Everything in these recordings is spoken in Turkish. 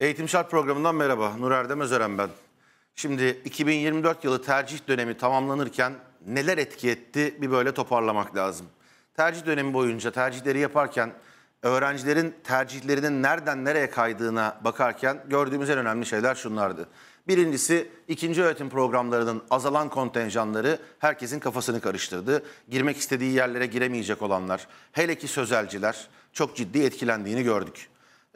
Eğitim Şart programından merhaba. Nur Erdem Özeren ben. Şimdi 2024 yılı tercih dönemi tamamlanırken neler etki etti bir böyle toparlamak lazım. Tercih dönemi boyunca tercihleri yaparken öğrencilerin tercihlerinin nereden nereye kaydığına bakarken gördüğümüz en önemli şeyler şunlardı. Birincisi ikinci öğretim programlarının azalan kontenjanları herkesin kafasını karıştırdı. Girmek istediği yerlere giremeyecek olanlar, hele ki sözelciler çok ciddi etkilendiğini gördük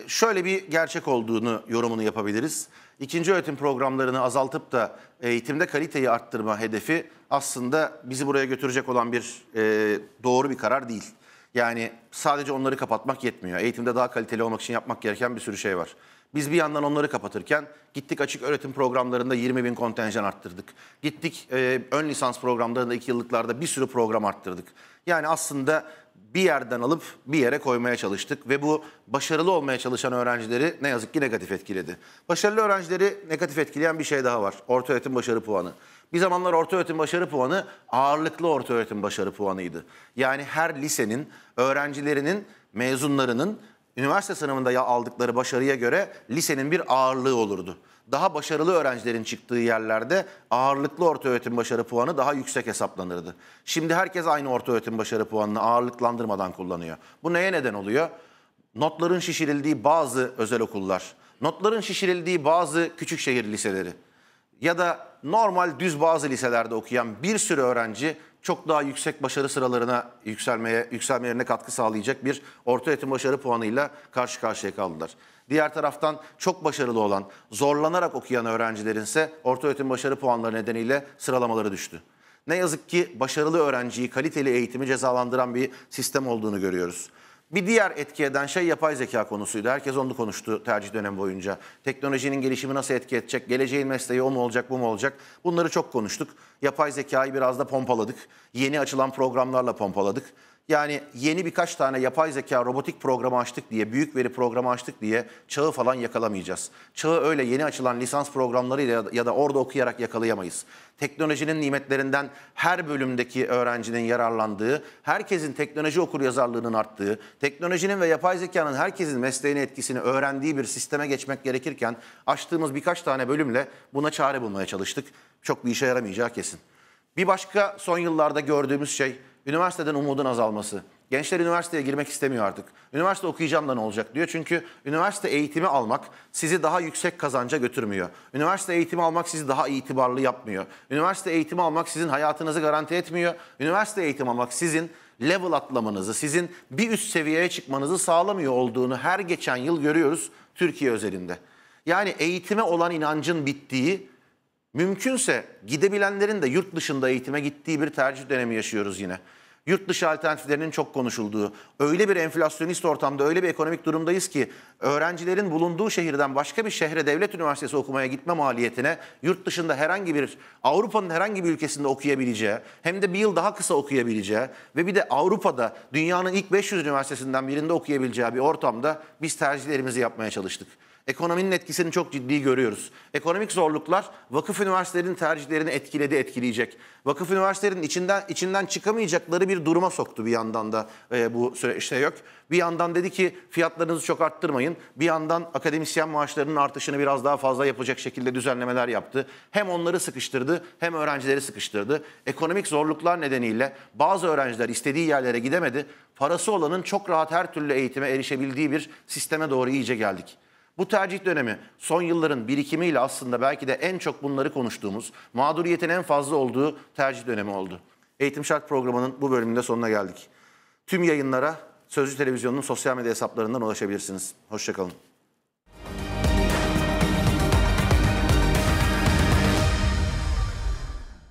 şöyle bir gerçek olduğunu yorumunu yapabiliriz. İkinci öğretim programlarını azaltıp da eğitimde kaliteyi arttırma hedefi aslında bizi buraya götürecek olan bir e, doğru bir karar değil. Yani sadece onları kapatmak yetmiyor. Eğitimde daha kaliteli olmak için yapmak gereken bir sürü şey var. Biz bir yandan onları kapatırken gittik açık öğretim programlarında 20 bin kontenjan arttırdık. Gittik e, ön lisans programlarında 2 yıllıklarda bir sürü program arttırdık. Yani aslında bir yerden alıp bir yere koymaya çalıştık ve bu başarılı olmaya çalışan öğrencileri ne yazık ki negatif etkiledi. Başarılı öğrencileri negatif etkileyen bir şey daha var. Orta öğretim başarı puanı. Bir zamanlar orta öğretim başarı puanı ağırlıklı orta öğretim başarı puanıydı. Yani her lisenin öğrenci öğrencilerinin, mezunlarının üniversite sınavında ya aldıkları başarıya göre lisenin bir ağırlığı olurdu. Daha başarılı öğrencilerin çıktığı yerlerde ağırlıklı ortaöğretim başarı puanı daha yüksek hesaplanırdı. Şimdi herkes aynı ortaöğretim başarı puanını ağırlıklandırmadan kullanıyor. Bu neye neden oluyor? Notların şişirildiği bazı özel okullar, notların şişirildiği bazı küçük şehir liseleri ya da normal düz bazı liselerde okuyan bir sürü öğrenci çok daha yüksek başarı sıralarına yükselmeye yükselmelerine katkı sağlayacak bir orta öğretim başarı puanıyla karşı karşıya kaldılar. Diğer taraftan çok başarılı olan, zorlanarak okuyan öğrencilerin ise orta öğretim başarı puanları nedeniyle sıralamaları düştü. Ne yazık ki başarılı öğrenciyi kaliteli eğitimi cezalandıran bir sistem olduğunu görüyoruz. Bir diğer etki eden şey yapay zeka konusuydu. Herkes onu konuştu tercih dönem boyunca. Teknolojinin gelişimi nasıl etki edecek? Geleceğin mesleği o mu olacak, bu mu olacak? Bunları çok konuştuk. Yapay zekayı biraz da pompaladık. Yeni açılan programlarla pompaladık. Yani yeni birkaç tane yapay zeka robotik programı açtık diye, büyük veri programı açtık diye çağı falan yakalamayacağız. Çağı öyle yeni açılan lisans programlarıyla ya da orada okuyarak yakalayamayız. Teknolojinin nimetlerinden her bölümdeki öğrencinin yararlandığı, herkesin teknoloji okur okuryazarlığının arttığı, teknolojinin ve yapay zekanın herkesin mesleğini etkisini öğrendiği bir sisteme geçmek gerekirken açtığımız birkaç tane bölümle buna çare bulmaya çalıştık. Çok bir işe yaramayacağı kesin. Bir başka son yıllarda gördüğümüz şey üniversiteden umudun azalması. Gençler üniversiteye girmek istemiyor artık. Üniversite okuyacağım da ne olacak diyor. Çünkü üniversite eğitimi almak sizi daha yüksek kazanca götürmüyor. Üniversite eğitimi almak sizi daha itibarlı yapmıyor. Üniversite eğitimi almak sizin hayatınızı garanti etmiyor. Üniversite eğitimi almak sizin level atlamanızı, sizin bir üst seviyeye çıkmanızı sağlamıyor olduğunu her geçen yıl görüyoruz Türkiye özelinde. Yani eğitime olan inancın bittiği Mümkünse gidebilenlerin de yurt dışında eğitime gittiği bir tercih dönemi yaşıyoruz yine. Yurt dışı alternatiflerinin çok konuşulduğu, öyle bir enflasyonist ortamda, öyle bir ekonomik durumdayız ki öğrencilerin bulunduğu şehirden başka bir şehre devlet üniversitesi okumaya gitme maliyetine yurt dışında herhangi bir Avrupa'nın herhangi bir ülkesinde okuyabileceği, hem de bir yıl daha kısa okuyabileceği ve bir de Avrupa'da dünyanın ilk 500 üniversitesinden birinde okuyabileceği bir ortamda biz tercihlerimizi yapmaya çalıştık. Ekonominin etkisini çok ciddi görüyoruz. Ekonomik zorluklar vakıf üniversitelerinin tercihlerini etkiledi, etkileyecek. Vakıf üniversitelerinin içinden içinden çıkamayacakları bir duruma soktu bir yandan da e, bu süreçte yok. Bir yandan dedi ki fiyatlarınızı çok arttırmayın. Bir yandan akademisyen maaşlarının artışını biraz daha fazla yapacak şekilde düzenlemeler yaptı. Hem onları sıkıştırdı hem öğrencileri sıkıştırdı. Ekonomik zorluklar nedeniyle bazı öğrenciler istediği yerlere gidemedi. Parası olanın çok rahat her türlü eğitime erişebildiği bir sisteme doğru iyice geldik. Bu tercih dönemi son yılların birikimiyle aslında belki de en çok bunları konuştuğumuz, mağduriyetin en fazla olduğu tercih dönemi oldu. Eğitim Şart programının bu bölümünde sonuna geldik. Tüm yayınlara Sözcü Televizyonu'nun sosyal medya hesaplarından ulaşabilirsiniz. Hoşçakalın.